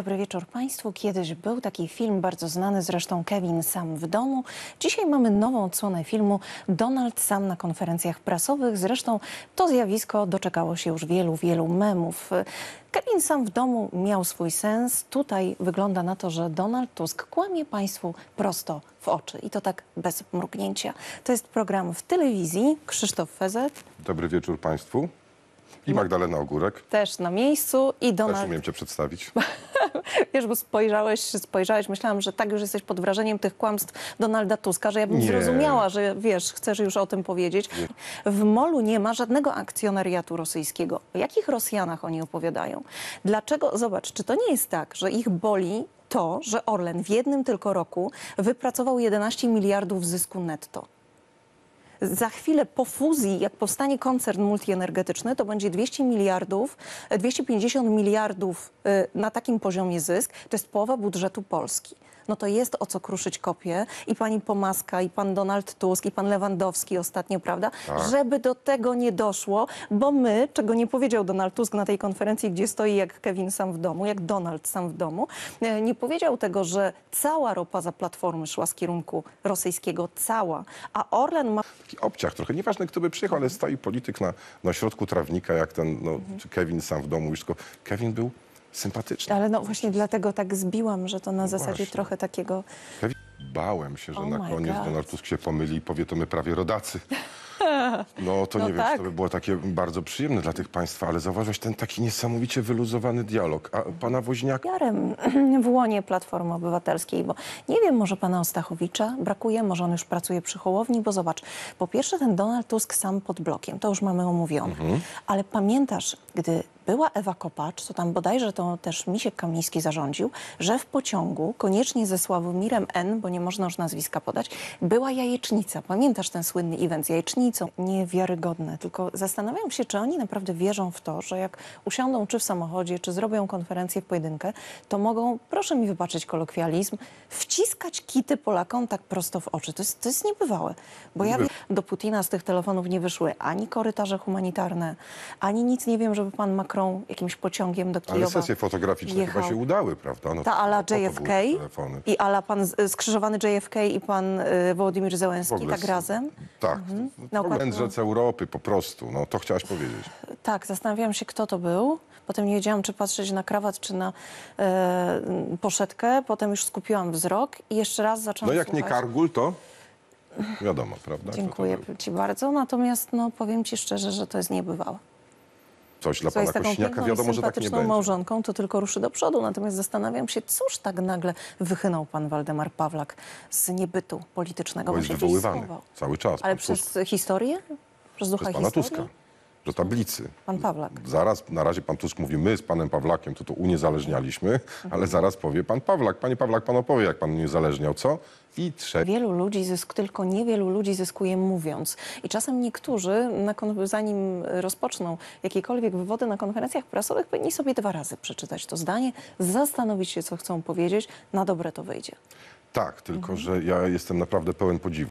Dobry wieczór Państwu. Kiedyś był taki film bardzo znany, zresztą Kevin Sam w domu. Dzisiaj mamy nową odsłonę filmu Donald Sam na konferencjach prasowych. Zresztą to zjawisko doczekało się już wielu, wielu memów. Kevin Sam w domu miał swój sens. Tutaj wygląda na to, że Donald Tusk kłamie Państwu prosto w oczy i to tak bez mrugnięcia. To jest program w telewizji. Krzysztof Fezet. Dobry wieczór Państwu. I Magdalena Ogórek. Też na miejscu i Też Donald umiem cię przedstawić. Wiesz, bo spojrzałeś, spojrzałeś, myślałam, że tak już jesteś pod wrażeniem tych kłamstw Donalda Tuska, że ja bym Nie. zrozumiała, że wiesz, chcesz już o tym powiedzieć. W Molu nie ma żadnego akcjonariatu rosyjskiego. O jakich Rosjanach oni opowiadają? Dlaczego? Zobacz, czy to nie jest tak, że ich boli to, że Orlen w jednym tylko roku wypracował 11 miliardów zysku netto? Za chwilę po fuzji, jak powstanie koncern multienergetyczny, to będzie 200 miliardów, 250 miliardów y, na takim poziomie zysk. To jest połowa budżetu Polski no to jest o co kruszyć kopie. I pani Pomaska, i pan Donald Tusk, i pan Lewandowski ostatnio, prawda? Tak. Żeby do tego nie doszło, bo my, czego nie powiedział Donald Tusk na tej konferencji, gdzie stoi jak Kevin sam w domu, jak Donald sam w domu, e, nie powiedział tego, że cała ropa za platformy szła z kierunku rosyjskiego, cała, a Orlen ma taki obciach trochę. Nieważne, kto by przyjechał, ale stoi polityk na, na środku trawnika, jak ten no, mhm. Kevin sam w domu już. Kevin był sympatyczny. Ale no właśnie dlatego tak zbiłam, że to na no zasadzie właśnie. trochę takiego... Bałem się, że oh na koniec God. Donald Tusk się pomyli i powie, to my prawie rodacy. No to no nie wiem, czy to tak. by było takie bardzo przyjemne dla tych państwa, ale zauważasz ten taki niesamowicie wyluzowany dialog. A pana Woźniak? Jarem w łonie Platformy Obywatelskiej, bo nie wiem, może pana Ostachowicza brakuje, może on już pracuje przy Hołowni, bo zobacz, po pierwsze ten Donald Tusk sam pod blokiem, to już mamy omówione, mhm. ale pamiętasz, gdy była Ewa Kopacz, co tam bodajże to też Misiek Kamiński zarządził, że w pociągu, koniecznie ze Sławomirem N., bo nie można już nazwiska podać, była jajecznica. Pamiętasz ten słynny event z jajecznicą? Niewiarygodne. Tylko zastanawiam się, czy oni naprawdę wierzą w to, że jak usiądą czy w samochodzie, czy zrobią konferencję w pojedynkę, to mogą, proszę mi wybaczyć kolokwializm, wciskać kity Polakom tak prosto w oczy. To jest, to jest niebywałe. Bo ja do Putina z tych telefonów nie wyszły ani korytarze humanitarne, ani nic nie wiem, żeby pan Macron metrą, jakimś pociągiem do Kijowa. Ale sesje fotograficzne jechał. chyba się udały, prawda? No, Ta ala JFK i ala pan skrzyżowany JFK i pan y, Wołodymyr Zełenski, tak razem? Tak. Mhm. Mędrzec Europy po prostu, no to chciałaś powiedzieć. Tak, zastanawiałam się, kto to był. Potem nie wiedziałam, czy patrzeć na krawat, czy na e, poszetkę. Potem już skupiłam wzrok i jeszcze raz zaczęłam No jak słuchać. nie Kargul, to wiadomo, prawda? Dziękuję Ci bardzo. Natomiast no, powiem Ci szczerze, że to jest niebywałe coś dla Słuchaj, pana Kośniaka. Wiadomo, że tak nie będzie. małżonką to tylko ruszy do przodu. Natomiast zastanawiam się, cóż tak nagle wychynął pan Waldemar Pawlak z niebytu politycznego. Bo jest wywoływany cały czas. Ale przez historię? Przez ducha przez pana historii? Tuska do tablicy. Pan Pawlak. Zaraz, na razie pan Tusk mówi, my z panem Pawlakiem to to uniezależnialiśmy, mhm. ale zaraz powie pan Pawlak. Panie Pawlak, pan opowie, jak pan uniezależniał, co? I trze... Wielu ludzi, zysk, tylko niewielu ludzi zyskuje mówiąc. I czasem niektórzy, na kon... zanim rozpoczną jakiekolwiek wywody na konferencjach prasowych, powinni sobie dwa razy przeczytać to zdanie, zastanowić się, co chcą powiedzieć, na dobre to wyjdzie. Tak, tylko mhm. że ja jestem naprawdę pełen podziwu.